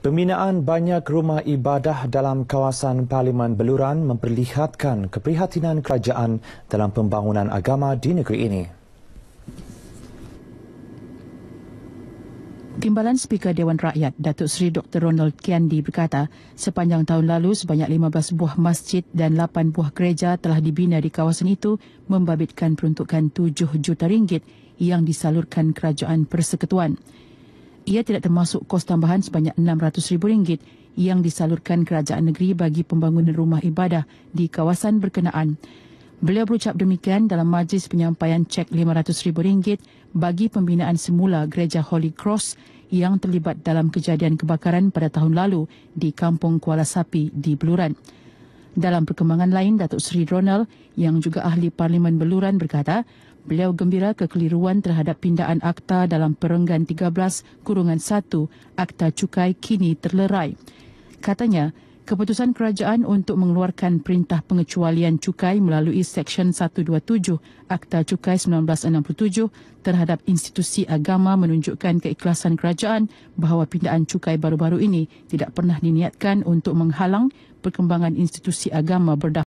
Pembinaan banyak rumah ibadah dalam kawasan Parlimen Beluran memperlihatkan keprihatinan kerajaan dalam pembangunan agama di negeri ini. Timbalan Speaker Dewan Rakyat, Datuk Seri Dr. Ronald Kiandi berkata, sepanjang tahun lalu sebanyak 15 buah masjid dan 8 buah gereja telah dibina di kawasan itu membabitkan peruntukan 7 juta ringgit yang disalurkan kerajaan persekutuan. Ia tidak termasuk kos tambahan sebanyak RM600,000 yang disalurkan kerajaan negeri bagi pembangunan rumah ibadah di kawasan berkenaan. Beliau berucap demikian dalam majlis penyampaian cek RM500,000 bagi pembinaan semula gereja Holy Cross yang terlibat dalam kejadian kebakaran pada tahun lalu di kampung Kuala Sapi di Beluran. Dalam perkembangan lain, Datuk Seri Ronald yang juga ahli Parlimen Beluran berkata, beliau gembira kekeliruan terhadap pindaan akta dalam perenggan 13 kurungan 1 Akta Cukai kini terlerai. Katanya, keputusan kerajaan untuk mengeluarkan perintah pengecualian cukai melalui Seksyen 127 Akta Cukai 1967 terhadap institusi agama menunjukkan keikhlasan kerajaan bahawa pindaan cukai baru-baru ini tidak pernah diniatkan untuk menghalang perkembangan institusi agama berdaftar.